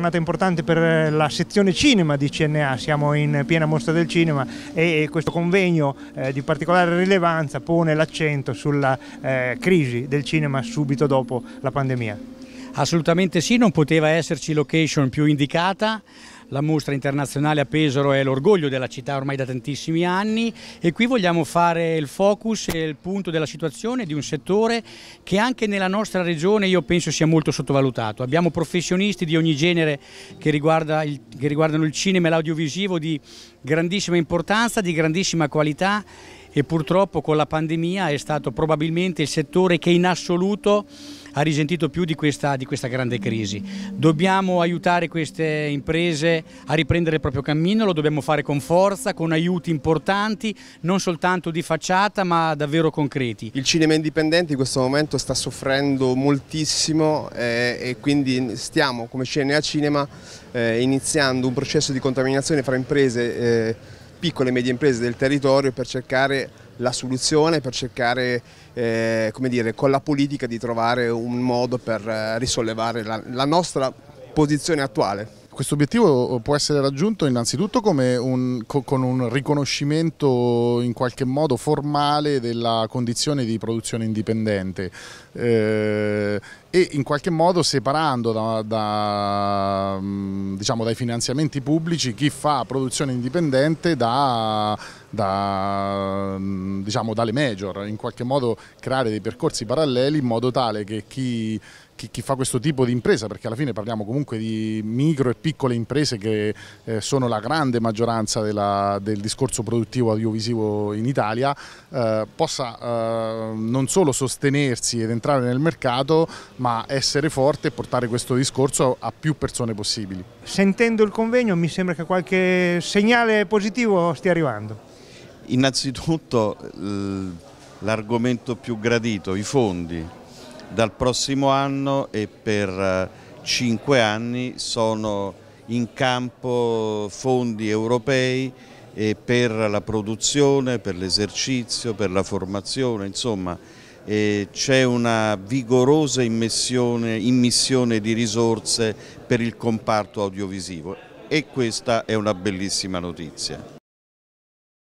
giornata importante per eh, la sezione cinema di CNA, siamo in piena mostra del cinema e questo convegno eh, di particolare rilevanza pone l'accento sulla eh, crisi del cinema subito dopo la pandemia. Assolutamente sì, non poteva esserci location più indicata. La mostra internazionale a Pesaro è l'orgoglio della città ormai da tantissimi anni e qui vogliamo fare il focus e il punto della situazione di un settore che anche nella nostra regione io penso sia molto sottovalutato. Abbiamo professionisti di ogni genere che, riguarda il, che riguardano il cinema e l'audiovisivo di grandissima importanza, di grandissima qualità e purtroppo con la pandemia è stato probabilmente il settore che in assoluto ha risentito più di questa, di questa, grande crisi. Dobbiamo aiutare queste imprese a riprendere il proprio cammino, lo dobbiamo fare con forza, con aiuti importanti, non soltanto di facciata ma davvero concreti. Il cinema indipendente in questo momento sta soffrendo moltissimo eh, e quindi stiamo come Cinea Cinema eh, iniziando un processo di contaminazione fra imprese eh, piccole e medie imprese del territorio per cercare la soluzione, per cercare eh, dire, con la politica di trovare un modo per eh, risollevare la, la nostra posizione attuale. Questo obiettivo eh, può essere raggiunto innanzitutto un, con un riconoscimento in qualche modo formale della condizione di produzione indipendente eh, e in qualche modo separando da, da, mm, diciamo, dai finanziamenti pubblici chi fa produzione indipendente da, da diciamo, dalle major, in qualche modo creare dei percorsi paralleli in modo tale che chi, chi, chi, fa questo tipo di impresa, perché alla fine parliamo comunque di micro e piccole imprese che eh, sono la grande maggioranza della, del discorso produttivo audiovisivo in Italia, eh, possa eh, non solo sostenersi ed entrare nel mercato, ma essere forte e portare questo discorso a più persone possibili. Sentendo il convegno mi sembra che qualche segnale positivo stia arrivando. Innanzitutto l'argomento più gradito, i fondi. Dal prossimo anno e per eh, cinque anni sono in campo fondi europei per la produzione, per l'esercizio, per la formazione, insomma c'è una vigorosa immissione, immissione di risorse per il comparto audiovisivo e questa è una bellissima notizia.